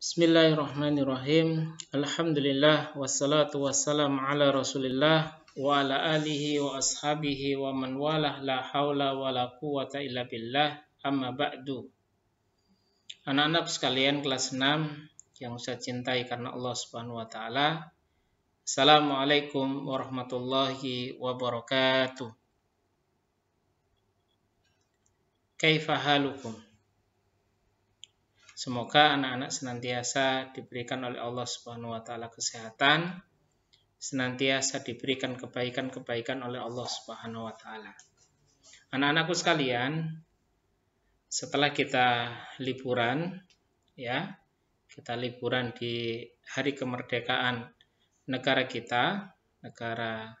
Bismillahirrahmanirrahim. Alhamdulillah wassalatu wassalamu ala Rasulillah wa ala alihi wa ashabihi wa man walah la haula wa la quwata illa billah amma ba'du. Anak-anak sekalian kelas 6 yang saya cintai karena Allah Subhanahu wa taala. Assalamualaikum warahmatullahi wabarakatuh. Kaifa halukum? Semoga anak-anak senantiasa diberikan oleh Allah Subhanahu wa taala kesehatan, senantiasa diberikan kebaikan-kebaikan oleh Allah Subhanahu wa taala. Anak-anakku sekalian, setelah kita liburan ya, kita liburan di hari kemerdekaan negara kita, negara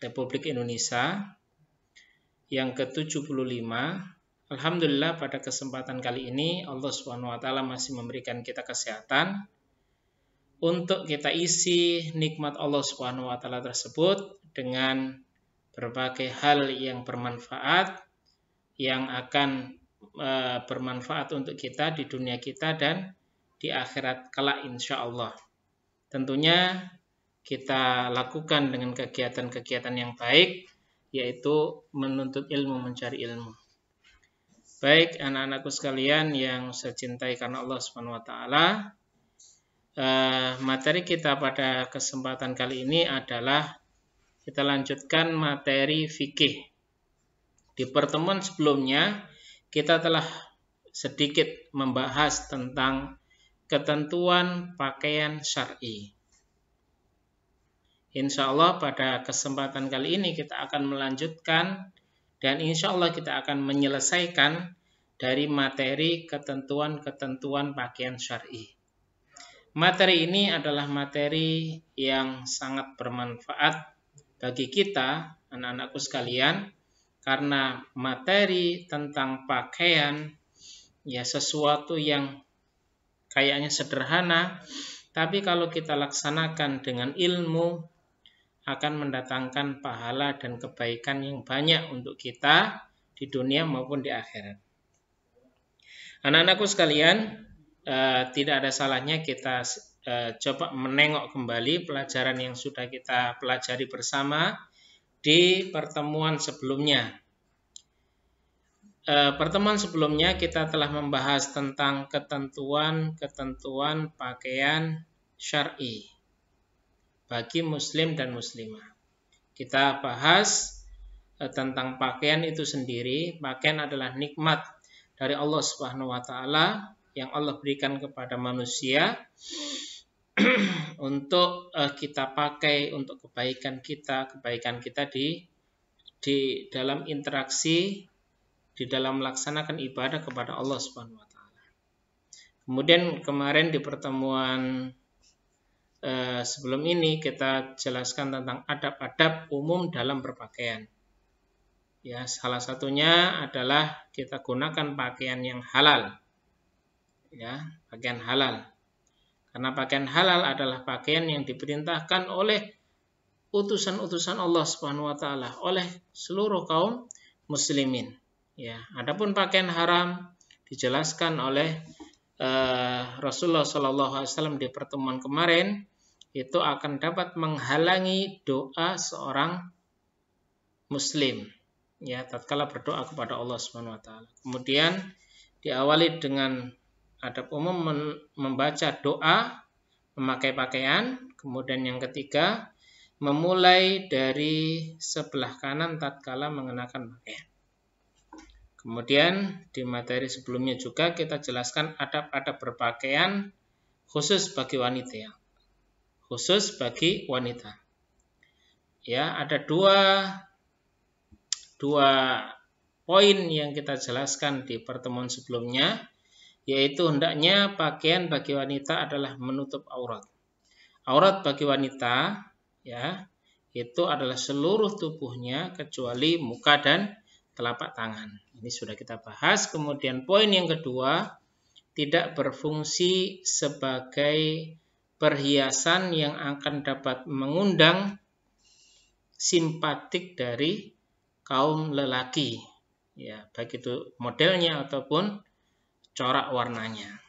Republik Indonesia yang ke-75 Alhamdulillah pada kesempatan kali ini Allah Subhanahu wa taala masih memberikan kita kesehatan untuk kita isi nikmat Allah Subhanahu wa taala tersebut dengan berbagai hal yang bermanfaat yang akan e, bermanfaat untuk kita di dunia kita dan di akhirat kelak insya Allah. Tentunya kita lakukan dengan kegiatan-kegiatan yang baik yaitu menuntut ilmu, mencari ilmu. Baik anak-anakku sekalian yang saya cintai karena Allah Subhanahu wa taala. Eh, materi kita pada kesempatan kali ini adalah kita lanjutkan materi fikih. Di pertemuan sebelumnya kita telah sedikit membahas tentang ketentuan pakaian syar'i. Insya Allah pada kesempatan kali ini kita akan melanjutkan dan insya Allah kita akan menyelesaikan dari materi ketentuan-ketentuan pakaian syari. Materi ini adalah materi yang sangat bermanfaat bagi kita, anak-anakku sekalian, karena materi tentang pakaian ya sesuatu yang kayaknya sederhana, tapi kalau kita laksanakan dengan ilmu, akan mendatangkan pahala dan kebaikan yang banyak untuk kita di dunia maupun di akhirat. Anak-anakku sekalian, eh, tidak ada salahnya kita eh, coba menengok kembali pelajaran yang sudah kita pelajari bersama di pertemuan sebelumnya. E, pertemuan sebelumnya kita telah membahas tentang ketentuan-ketentuan pakaian syar'i bagi muslim dan muslimah. Kita bahas eh, tentang pakaian itu sendiri. Pakaian adalah nikmat dari Allah Subhanahu wa taala yang Allah berikan kepada manusia untuk eh, kita pakai untuk kebaikan kita, kebaikan kita di di dalam interaksi di dalam melaksanakan ibadah kepada Allah Subhanahu wa taala. Kemudian kemarin di pertemuan Eh, sebelum ini kita jelaskan tentang adab-adab umum dalam berpakaian. Ya, salah satunya adalah kita gunakan pakaian yang halal. Ya, pakaian halal. Karena pakaian halal adalah pakaian yang diperintahkan oleh utusan-utusan Allah Subhanahu wa taala oleh seluruh kaum muslimin. Ya, adapun pakaian haram dijelaskan oleh uh, Rasulullah saw di pertemuan kemarin itu akan dapat menghalangi doa seorang muslim ya tatkala berdoa kepada Allah Subhanahu wa taala. Kemudian diawali dengan adab umum membaca doa memakai pakaian, kemudian yang ketiga memulai dari sebelah kanan tatkala mengenakan pakaian. Kemudian di materi sebelumnya juga kita jelaskan adab-adab berpakaian khusus bagi wanita. Ya khusus bagi wanita. Ya, ada dua dua poin yang kita jelaskan di pertemuan sebelumnya, yaitu hendaknya pakaian bagi wanita adalah menutup aurat. Aurat bagi wanita, ya, itu adalah seluruh tubuhnya kecuali muka dan telapak tangan. Ini sudah kita bahas. Kemudian poin yang kedua, tidak berfungsi sebagai perhiasan yang akan dapat mengundang simpatik dari kaum lelaki ya baik itu modelnya ataupun corak warnanya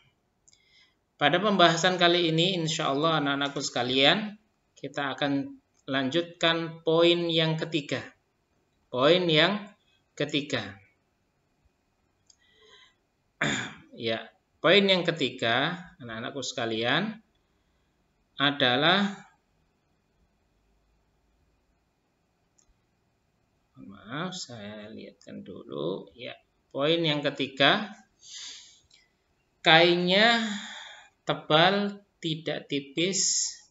pada pembahasan kali ini insya Allah anak-anakku sekalian kita akan lanjutkan poin yang ketiga poin yang ketiga ya poin yang ketiga anak-anakku sekalian adalah maaf saya lihatkan dulu ya poin yang ketiga kainnya tebal tidak tipis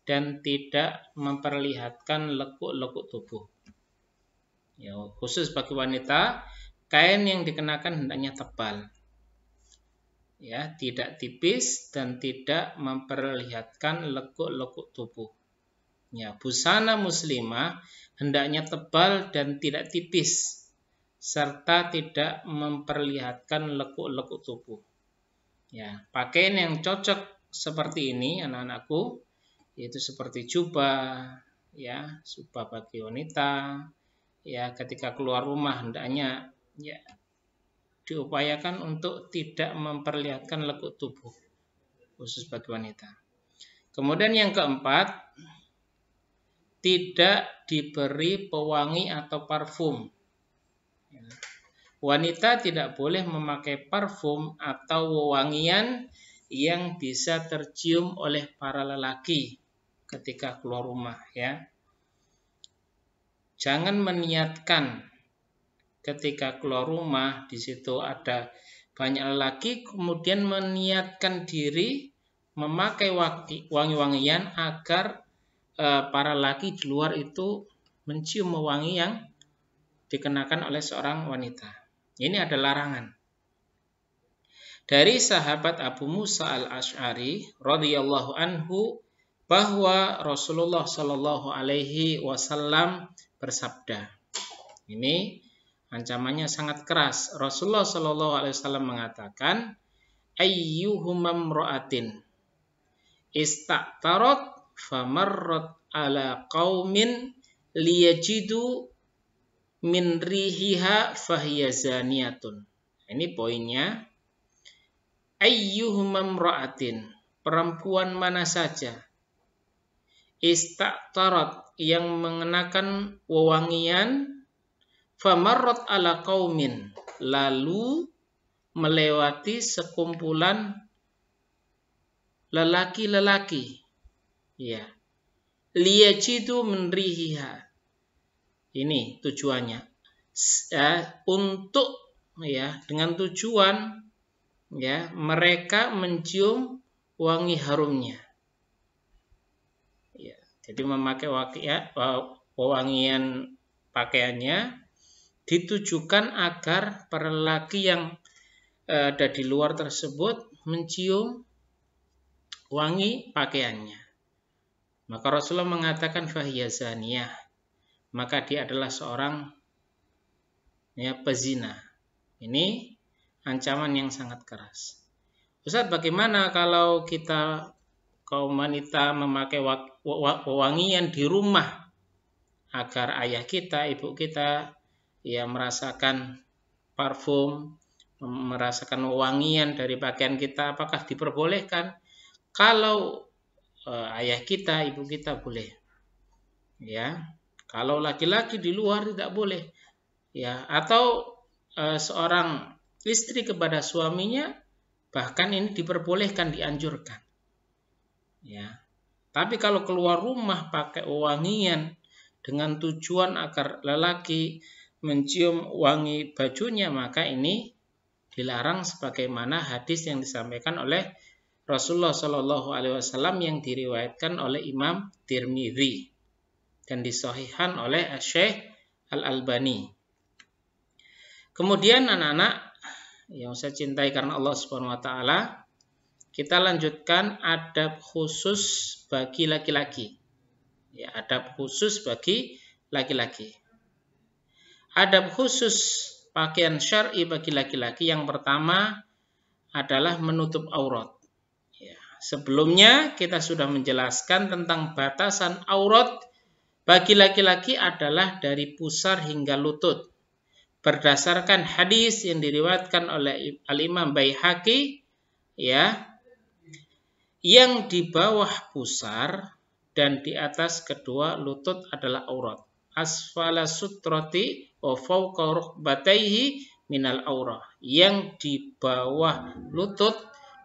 dan tidak memperlihatkan lekuk-lekuk tubuh ya khusus bagi wanita kain yang dikenakan hendaknya tebal ya tidak tipis dan tidak memperlihatkan lekuk-lekuk tubuh. Ya, busana muslimah hendaknya tebal dan tidak tipis serta tidak memperlihatkan lekuk-lekuk tubuh. Ya, pakaian yang cocok seperti ini anak-anakku yaitu seperti jubah, ya, jubah bagi wanita, ya ketika keluar rumah hendaknya ya diupayakan untuk tidak memperlihatkan lekuk tubuh khusus bagi wanita. Kemudian yang keempat, tidak diberi pewangi atau parfum. Wanita tidak boleh memakai parfum atau wewangian yang bisa tercium oleh para lelaki ketika keluar rumah ya. Jangan meniatkan ketika keluar rumah di situ ada banyak lelaki kemudian meniatkan diri memakai wangi-wangian agar e, para laki di luar itu mencium wangi yang dikenakan oleh seorang wanita. Ini ada larangan. Dari sahabat Abu Musa al-Ash'ari radhiyallahu anhu bahwa Rasulullah shallallahu alaihi wasallam bersabda. Ini Ancamannya sangat keras. Rasulullah Shallallahu Alaihi Wasallam mengatakan, ayyuhumam ro'atin ista'tarot famarrat ala kaumin liyajidu min rihiha fahiya Ini poinnya. Ayyuhumam ro'atin. Perempuan mana saja. Ista'tarot yang mengenakan wewangian famarrat ala qaumin lalu melewati sekumpulan lelaki-lelaki ya liyajidu menrihiha ini tujuannya ya, untuk ya dengan tujuan ya mereka mencium wangi harumnya ya jadi memakai wakia, ya, wangian pakaiannya ditujukan agar para lelaki yang e, ada di luar tersebut mencium wangi pakaiannya. Maka Rasulullah mengatakan fahiyazaniyah, maka dia adalah seorang ya, pezina. Ini ancaman yang sangat keras. Ustaz, bagaimana kalau kita kaum wanita memakai wangian di rumah agar ayah kita, ibu kita ya merasakan parfum, merasakan wangian dari pakaian kita, apakah diperbolehkan? Kalau eh, ayah kita, ibu kita boleh. Ya. Kalau laki-laki di luar tidak boleh. Ya, atau eh, seorang istri kepada suaminya bahkan ini diperbolehkan dianjurkan. Ya. Tapi kalau keluar rumah pakai wangian dengan tujuan agar lelaki mencium wangi bajunya maka ini dilarang sebagaimana hadis yang disampaikan oleh Rasulullah Shallallahu Alaihi Wasallam yang diriwayatkan oleh Imam Tirmidzi dan disohihan oleh Syekh Al Albani. Kemudian anak-anak yang saya cintai karena Allah Subhanahu Wa Taala, kita lanjutkan adab khusus bagi laki-laki. Ya, adab khusus bagi laki-laki. Adab khusus pakaian syar'i bagi laki-laki yang pertama adalah menutup aurat. Ya, sebelumnya kita sudah menjelaskan tentang batasan aurat bagi laki-laki adalah dari pusar hingga lutut. Berdasarkan hadis yang diriwatkan oleh Al-Imam Baihaqi ya yang di bawah pusar dan di atas kedua lutut adalah aurat asfala sutrati wa fawqa rukbataihi minal aurah yang di bawah lutut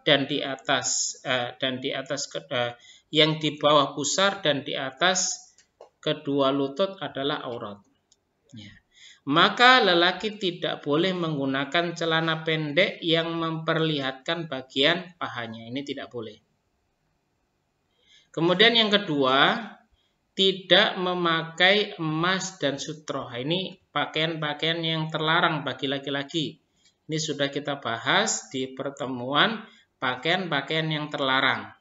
dan di atas uh, dan di atas uh, yang di bawah pusar dan di atas kedua lutut adalah aurat. Ya. Maka lelaki tidak boleh menggunakan celana pendek yang memperlihatkan bagian pahanya. Ini tidak boleh. Kemudian yang kedua, tidak memakai emas dan sutra. Nah, ini pakaian-pakaian yang terlarang bagi laki-laki. Ini sudah kita bahas di pertemuan pakaian-pakaian yang terlarang.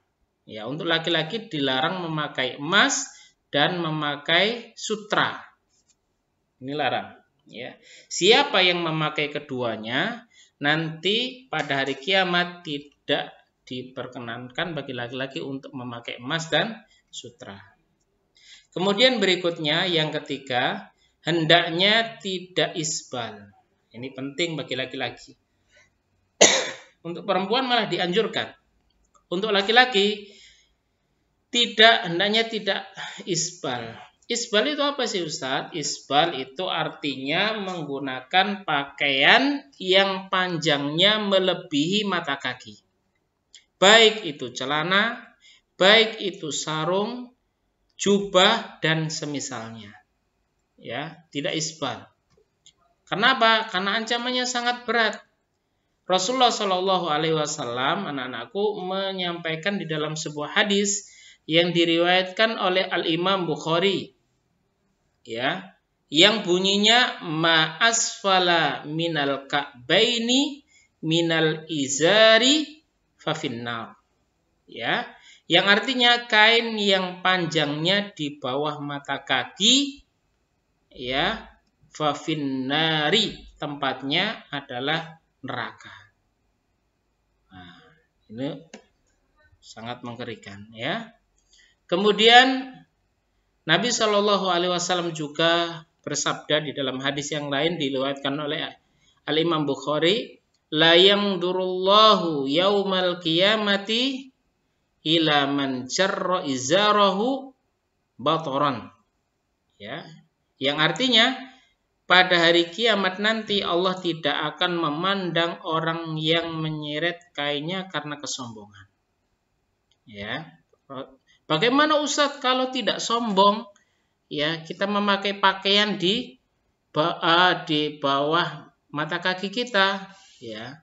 Ya, untuk laki-laki dilarang memakai emas dan memakai sutra. Ini larang, ya. Siapa yang memakai keduanya nanti pada hari kiamat tidak diperkenankan bagi laki-laki untuk memakai emas dan sutra. Kemudian berikutnya yang ketiga, hendaknya tidak isbal. Ini penting bagi laki-laki. Untuk perempuan malah dianjurkan. Untuk laki-laki tidak hendaknya tidak isbal. Isbal itu apa sih Ustadz? Isbal itu artinya menggunakan pakaian yang panjangnya melebihi mata kaki. Baik itu celana, baik itu sarung, jubah dan semisalnya. Ya, tidak isbat. Kenapa? Karena ancamannya sangat berat. Rasulullah Shallallahu Alaihi Wasallam, anak-anakku menyampaikan di dalam sebuah hadis yang diriwayatkan oleh Al Imam Bukhari, ya, yang bunyinya ma'asfala minal ka'baini minal izari fafinnar. Ya, yang artinya kain yang panjangnya di bawah mata kaki ya fafinnari tempatnya adalah neraka nah, ini sangat mengerikan ya kemudian Nabi Shallallahu Alaihi Wasallam juga bersabda di dalam hadis yang lain diluatkan oleh Al Imam Bukhari la yang durullahu yaumal kiamati ila man jarra izarahu batoran. Ya. Yang artinya pada hari kiamat nanti Allah tidak akan memandang orang yang menyeret kainnya karena kesombongan. Ya. Bagaimana Ustadz kalau tidak sombong? Ya, kita memakai pakaian di eh, di bawah mata kaki kita, ya.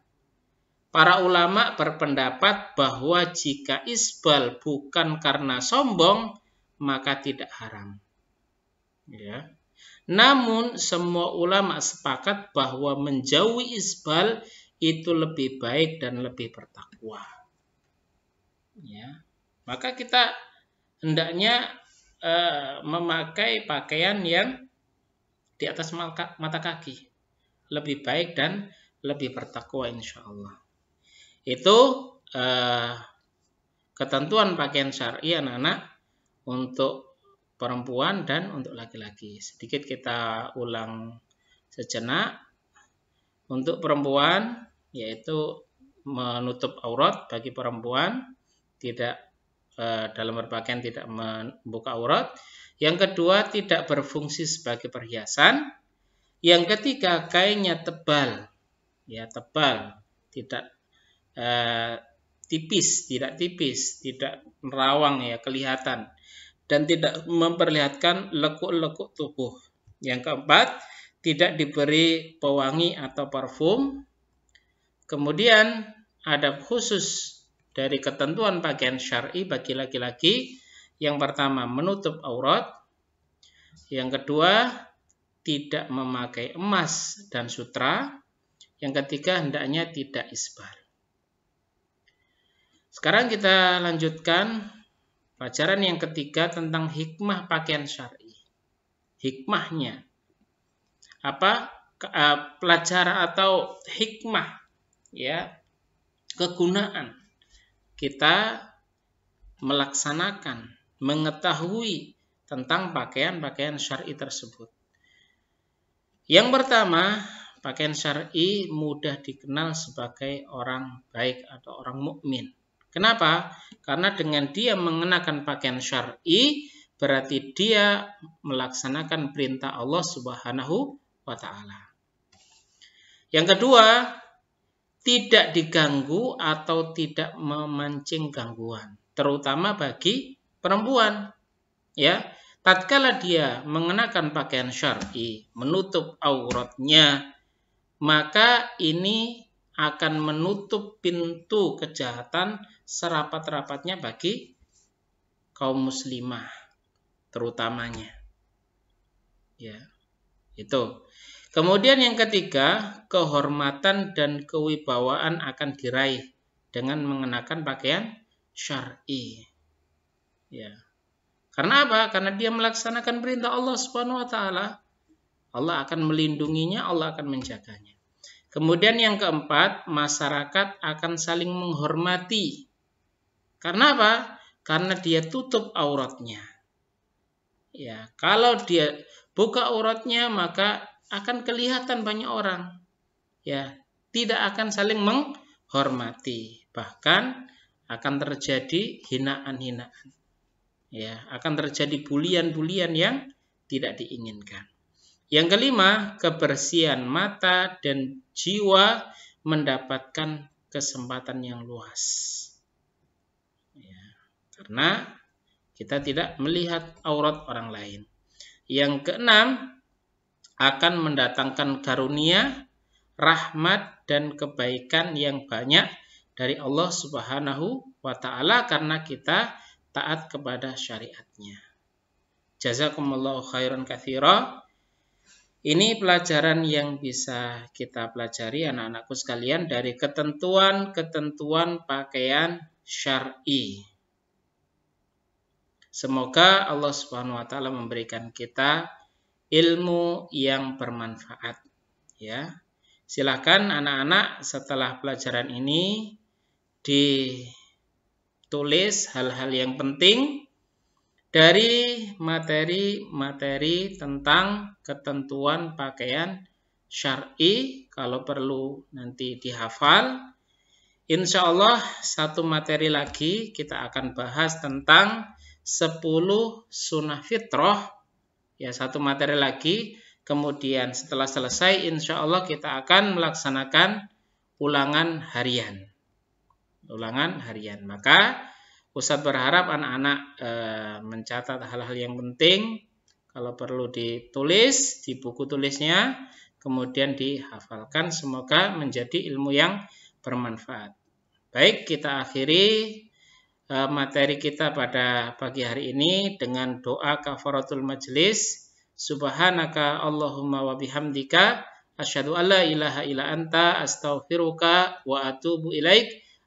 Para ulama berpendapat bahwa jika isbal bukan karena sombong, maka tidak haram. Ya. Namun semua ulama sepakat bahwa menjauhi isbal itu lebih baik dan lebih bertakwa. Ya. Maka kita hendaknya uh, memakai pakaian yang di atas mata kaki. Lebih baik dan lebih bertakwa insya Allah itu eh, ketentuan pakaian syari anak-anak untuk perempuan dan untuk laki-laki. Sedikit kita ulang sejenak. Untuk perempuan yaitu menutup aurat bagi perempuan tidak eh, dalam berpakaian tidak membuka aurat. Yang kedua tidak berfungsi sebagai perhiasan. Yang ketiga kainnya tebal. Ya, tebal, tidak Eh, tipis, tidak tipis, tidak merawang ya kelihatan dan tidak memperlihatkan lekuk-lekuk tubuh. Yang keempat, tidak diberi pewangi atau parfum. Kemudian ada khusus dari ketentuan pakaian syar'i bagi laki-laki yang pertama menutup aurat, yang kedua tidak memakai emas dan sutra, yang ketiga hendaknya tidak isbal. Sekarang kita lanjutkan pelajaran yang ketiga tentang hikmah pakaian syar'i. Hikmahnya apa? Eh, pelajaran atau hikmah ya kegunaan kita melaksanakan mengetahui tentang pakaian-pakaian syar'i tersebut. Yang pertama, pakaian syar'i mudah dikenal sebagai orang baik atau orang mukmin. Kenapa? Karena dengan dia mengenakan pakaian syar'i berarti dia melaksanakan perintah Allah Subhanahu wa taala. Yang kedua, tidak diganggu atau tidak memancing gangguan, terutama bagi perempuan. Ya, tatkala dia mengenakan pakaian syar'i, menutup auratnya, maka ini akan menutup pintu kejahatan serapat-rapatnya bagi kaum muslimah terutamanya. Ya, itu. Kemudian yang ketiga, kehormatan dan kewibawaan akan diraih dengan mengenakan pakaian syar'i. Ya. Karena apa? Karena dia melaksanakan perintah Allah Subhanahu wa taala. Allah akan melindunginya, Allah akan menjaganya. Kemudian yang keempat, masyarakat akan saling menghormati. Karena apa? Karena dia tutup auratnya. Ya, kalau dia buka auratnya maka akan kelihatan banyak orang. Ya, tidak akan saling menghormati, bahkan akan terjadi hinaan-hinaan. Ya, akan terjadi bulian-bulian yang tidak diinginkan. Yang kelima, kebersihan mata dan jiwa mendapatkan kesempatan yang luas. Ya, karena kita tidak melihat aurat orang lain. Yang keenam, akan mendatangkan karunia, rahmat, dan kebaikan yang banyak dari Allah Subhanahu wa Ta'ala karena kita taat kepada syariatnya. Jazakumullahu khairan kathirah. Ini pelajaran yang bisa kita pelajari anak-anakku sekalian dari ketentuan-ketentuan pakaian syar'i. Semoga Allah Subhanahu wa taala memberikan kita ilmu yang bermanfaat ya. Silakan anak-anak setelah pelajaran ini ditulis hal-hal yang penting dari materi-materi tentang ketentuan pakaian syari kalau perlu nanti dihafal. Insya Allah satu materi lagi kita akan bahas tentang 10 sunnah fitroh. Ya satu materi lagi. Kemudian setelah selesai insya Allah kita akan melaksanakan ulangan harian. Ulangan harian. Maka Ustadz berharap anak-anak e, mencatat hal-hal yang penting, kalau perlu ditulis di buku tulisnya, kemudian dihafalkan. Semoga menjadi ilmu yang bermanfaat. Baik, kita akhiri e, materi kita pada pagi hari ini dengan doa kafaratul majelis. Subhanaka Allahumma wa bihamdika asyhadu alla ilaha illa anta astaghfiruka wa atubu ilaika